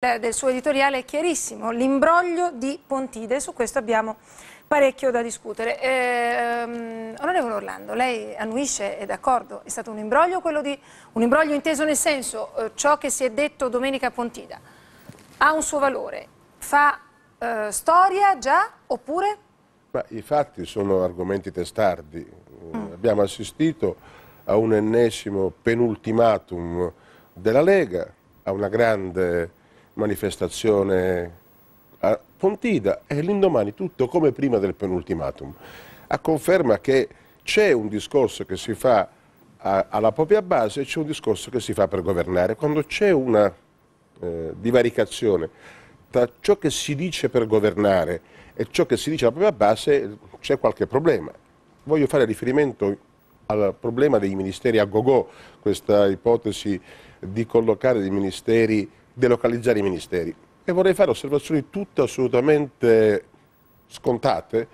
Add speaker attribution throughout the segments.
Speaker 1: del suo editoriale è chiarissimo, l'imbroglio di Pontide, su questo abbiamo parecchio da discutere. Eh, onorevole Orlando, lei annuisce, è d'accordo, è stato un imbroglio, di, un imbroglio inteso nel senso eh, ciò che si è detto domenica a Pontida ha un suo valore, fa eh, storia già oppure?
Speaker 2: Ma I fatti sono argomenti testardi, mm. Eh, abbiamo assistito a un ennesimo penultimatum della Lega, a una grande manifestazione a Pontida e l'indomani tutto come prima del penultimatum, a conferma che c'è un discorso che si fa a, alla propria base e c'è un discorso che si fa per governare. Quando c'è una eh, divaricazione tra ciò che si dice per governare e ciò che si dice alla propria base c'è qualche problema. Voglio fare riferimento al problema dei ministeri a gogo, questa ipotesi di collocare dei ministeri delocalizzare i ministeri. E vorrei fare osservazioni tutte assolutamente scontate,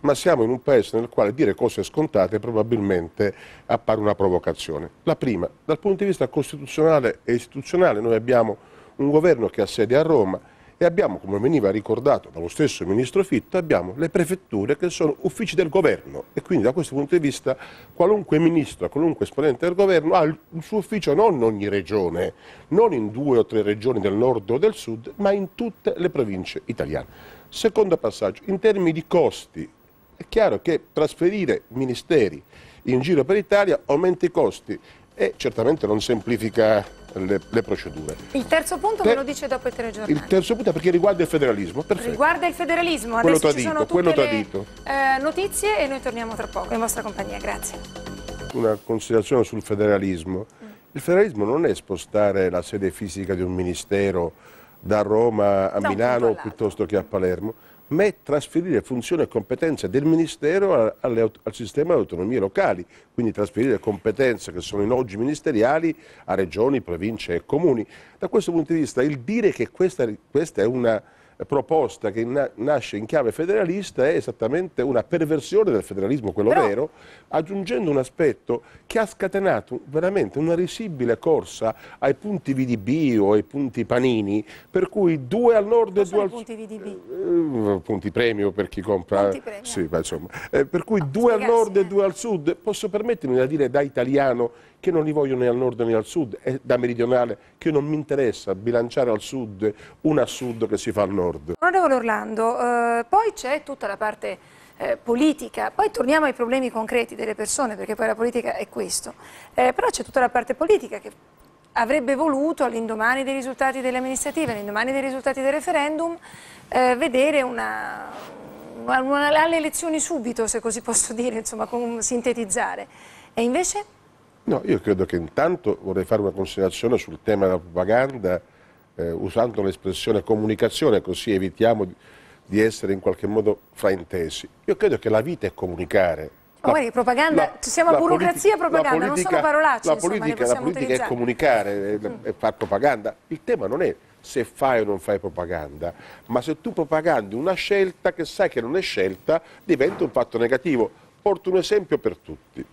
Speaker 2: ma siamo in un paese nel quale dire cose scontate probabilmente appare una provocazione. La prima, dal punto di vista costituzionale e istituzionale, noi abbiamo un governo che ha sede a Roma, e abbiamo, come veniva ricordato dallo stesso Ministro Fitto, abbiamo le prefetture che sono uffici del governo e quindi da questo punto di vista qualunque ministro, qualunque esponente del governo ha il suo ufficio non in ogni regione, non in due o tre regioni del nord o del sud, ma in tutte le province italiane. Secondo passaggio, in termini di costi, è chiaro che trasferire ministeri in giro per l'Italia aumenta i costi e certamente non semplifica le, le procedure.
Speaker 1: Il terzo punto Te, me lo dice dopo il telegiornale. Il
Speaker 2: terzo punto è perché riguarda il federalismo. Perfetto.
Speaker 1: Riguarda il federalismo, adesso quello adesso tradito, quello Le, eh, notizie e noi torniamo tra poco in vostra compagnia, grazie.
Speaker 2: Una considerazione sul federalismo. Mm. Il federalismo non è spostare la sede fisica di un ministero da Roma a Milano piuttosto che a Palermo, ma è trasferire funzione e competenze del Ministero alle, al sistema di autonomie locali, quindi trasferire competenze che sono in oggi ministeriali a regioni, province e comuni. Da questo punto di vista il dire che questa, questa è una proposta che na nasce in chiave federalista è esattamente una perversione del federalismo, quello Però... vero, aggiungendo un aspetto che ha scatenato veramente una risibile corsa ai punti VDB o ai punti Panini, per cui due al nord Cosa e due al sud. punti VDB? Eh, eh, punti premio per chi compra. Sì, ma insomma. Eh, per cui oh, due al nord eh. e due al sud, posso permettermi di dire da italiano che non li voglio né al nord né al sud, e da meridionale che non mi interessa bilanciare al sud un sud che si fa al nord. Nord.
Speaker 1: Onorevole Orlando, eh, poi c'è tutta la parte eh, politica, poi torniamo ai problemi concreti delle persone, perché poi la politica è questo, eh, però c'è tutta la parte politica che avrebbe voluto all'indomani dei risultati delle amministrative, all'indomani dei risultati del referendum, eh, vedere una, una, una, alle elezioni subito, se così posso dire, insomma, con, sintetizzare. E invece?
Speaker 2: No, io credo che intanto vorrei fare una considerazione sul tema della propaganda eh, usando l'espressione comunicazione così evitiamo di essere in qualche modo fraintesi. Io credo che la vita è comunicare. La, è
Speaker 1: propaganda, la, ci siamo a burocrazia e propaganda, politica, non sono parolacce. La politica, la politica è
Speaker 2: comunicare, è, è mm. fare propaganda. Il tema non è se fai o non fai propaganda, ma se tu propagandi una scelta che sai che non è scelta, diventa un fatto negativo. Porto un esempio per tutti.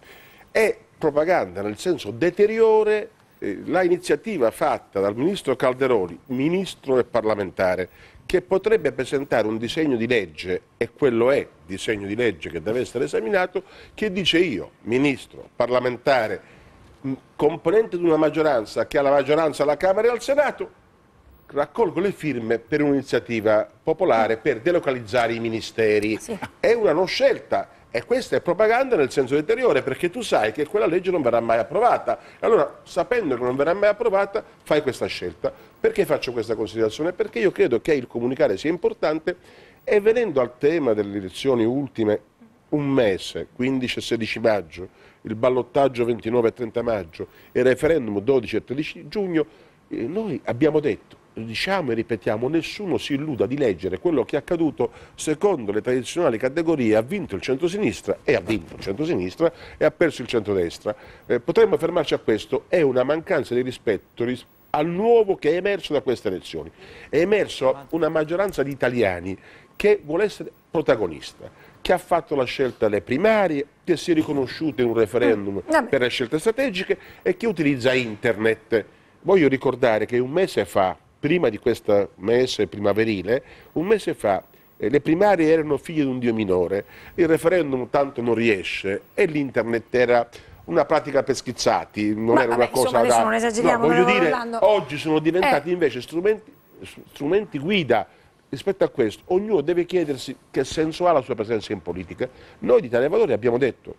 Speaker 2: È propaganda nel senso deteriore eh, la iniziativa fatta dal ministro Calderoli, ministro e parlamentare, che potrebbe presentare un disegno di legge, e quello è disegno di legge che deve essere esaminato, che dice io, ministro, parlamentare, componente di una maggioranza che ha la maggioranza alla Camera e al Senato, raccolgo le firme per un'iniziativa popolare per delocalizzare i ministeri. Sì. È una non scelta, e questa è propaganda nel senso deteriore, perché tu sai che quella legge non verrà mai approvata. Allora, sapendo che non verrà mai approvata, fai questa scelta. Perché faccio questa considerazione? Perché io credo che il comunicare sia importante e venendo al tema delle elezioni ultime, un mese, 15 e 16 maggio, il ballottaggio 29 e 30 maggio e il referendum 12 e 13 giugno, eh, noi abbiamo detto diciamo e ripetiamo, nessuno si illuda di leggere quello che è accaduto secondo le tradizionali categorie, ha vinto il centrosinistra e ha vinto il centrosinistra e ha perso il centrodestra. Eh, potremmo fermarci a questo, è una mancanza di rispetto ris al nuovo che è emerso da queste elezioni. È emerso una maggioranza di italiani che vuole essere protagonista, che ha fatto la scelta alle primarie, che si è riconosciuta in un referendum mm, per le scelte strategiche e che utilizza internet. Voglio ricordare che un mese fa prima di questo mese primaverile, un mese fa, eh, le primarie erano figlie di un dio minore, il referendum tanto non riesce e l'internet era una pratica per schizzati, non Ma era vabbè, una cosa da... Non esageriamo, no, voglio dire, parlando. oggi sono diventati eh. invece strumenti, strumenti guida rispetto a questo. Ognuno deve chiedersi che senso ha la sua presenza in politica. Noi di Italia Valori abbiamo detto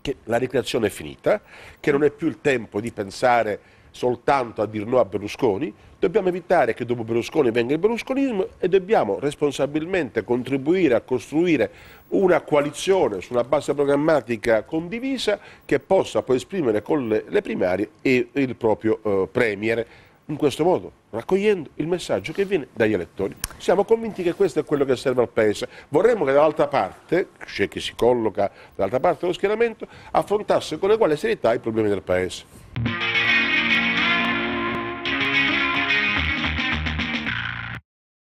Speaker 2: che la ricreazione è finita, che non è più il tempo di pensare soltanto a dir no a Berlusconi, dobbiamo evitare che dopo Berlusconi venga il berlusconismo e dobbiamo responsabilmente contribuire a costruire una coalizione su una base programmatica condivisa che possa poi esprimere con le, primarie e il proprio eh, Premier in questo modo, raccogliendo il messaggio che viene dagli elettori. Siamo convinti che questo è quello che serve al Paese. Vorremmo che dall'altra parte, cioè chi si colloca dall'altra parte dello schieramento, affrontasse con uguale serietà i problemi del Paese.